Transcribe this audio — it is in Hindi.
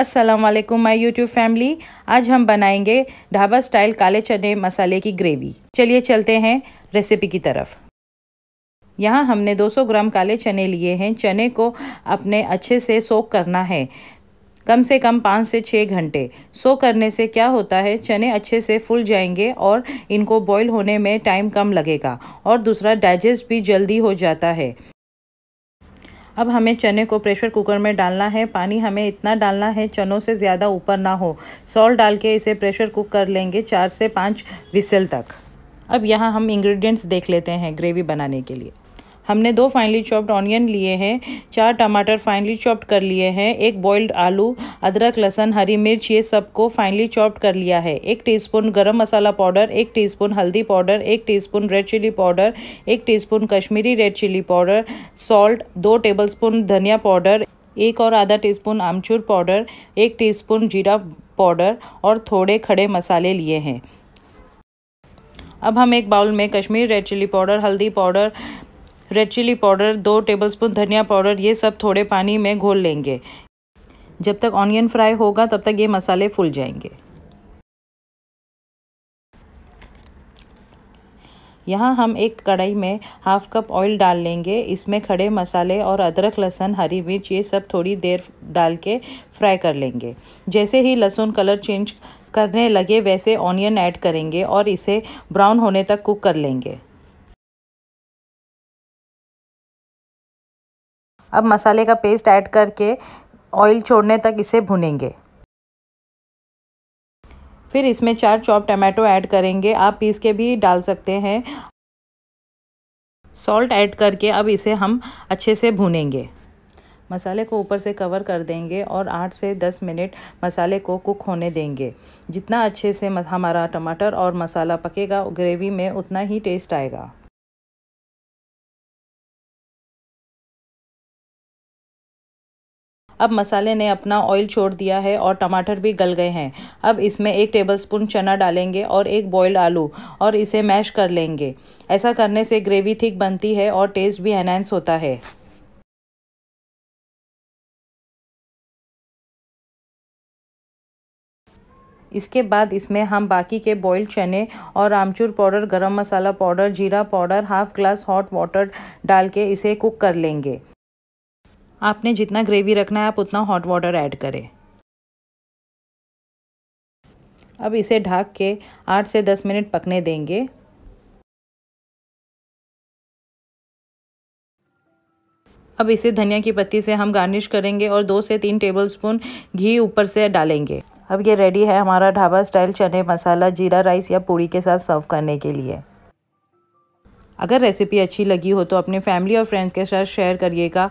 अस्सलाम वालेकुम माय यूट्यूब फैमिली आज हम बनाएंगे ढाबा स्टाइल काले चने मसाले की ग्रेवी चलिए चलते हैं रेसिपी की तरफ यहाँ हमने 200 ग्राम काले चने लिए हैं चने को अपने अच्छे से सोक करना है कम से कम पाँच से छः घंटे सो करने से क्या होता है चने अच्छे से फूल जाएंगे और इनको बॉईल होने में टाइम कम लगेगा और दूसरा डाइजेस्ट भी जल्दी हो जाता है अब हमें चने को प्रेशर कुकर में डालना है पानी हमें इतना डालना है चनों से ज़्यादा ऊपर ना हो सॉल्ट डाल के इसे प्रेशर कुक कर लेंगे चार से पाँच विसल तक अब यहाँ हम इंग्रेडिएंट्स देख लेते हैं ग्रेवी बनाने के लिए हमने दो फाइनली चॉप्ड ऑनियन लिए हैं चार टमाटर फाइनली चॉप्ड कर लिए हैं एक बॉइल्ड आलू अदरक लहसन हरी मिर्च ये सबको फाइनली चॉप्ड कर लिया है एक टीस्पून गरम मसाला पाउडर एक टीस्पून हल्दी पाउडर एक टीस्पून रेड चिली पाउडर एक teaspoon Kashmiri red chilli powder salt दो टेबल धनिया पाउडर एक और आधा टी आमचूर पाउडर एक टी जीरा पाउडर और थोड़े खड़े मसाले लिए हैं अब हम एक बाउल में कश्मीर रेड चिली पाउडर हल्दी पाउडर रेड चिली पाउडर दो टेबलस्पून धनिया पाउडर ये सब थोड़े पानी में घोल लेंगे जब तक ऑनियन फ्राई होगा तब तक ये मसाले फूल जाएंगे यहाँ हम एक कढ़ाई में हाफ कप ऑयल डाल लेंगे इसमें खड़े मसाले और अदरक लहसुन हरी मिर्च ये सब थोड़ी देर डाल के फ्राई कर लेंगे जैसे ही लहसुन कलर चेंज करने लगे वैसे ऑनियन ऐड करेंगे और इसे ब्राउन होने तक कुक कर लेंगे अब मसाले का पेस्ट ऐड करके ऑयल छोड़ने तक इसे भुनेंगे फिर इसमें चार चॉप टमाटो ऐड करेंगे आप पीस के भी डाल सकते हैं सॉल्ट ऐड करके अब इसे हम अच्छे से भूनेंगे मसाले को ऊपर से कवर कर देंगे और आठ से दस मिनट मसाले को कुक होने देंगे जितना अच्छे से हमारा टमाटर और मसाला पकेगा ग्रेवी में उतना ही टेस्ट आएगा अब मसाले ने अपना ऑयल छोड़ दिया है और टमाटर भी गल गए हैं अब इसमें एक टेबलस्पून चना डालेंगे और एक बॉयल्ड आलू और इसे मैश कर लेंगे ऐसा करने से ग्रेवी थिक बनती है और टेस्ट भी एनहेंस होता है इसके बाद इसमें हम बाकी के बॉयल्ड चने और आमचूर पाउडर गरम मसाला पाउडर जीरा powder half glass hot water डाल के इसे कुक कर लेंगे आपने जितना ग्रेवी रखना है आप उतना हॉट वाटर ऐड करें अब इसे ढाक के आठ से दस मिनट पकने देंगे अब इसे धनिया की पत्ती से हम गार्निश करेंगे और दो से तीन टेबलस्पून घी ऊपर से डालेंगे अब ये रेडी है हमारा ढाबा स्टाइल चने मसाला जीरा राइस या पूड़ी के साथ सर्व करने के लिए अगर रेसिपी अच्छी लगी हो तो अपने फैमिली और फ्रेंड्स के साथ शेयर करिएगा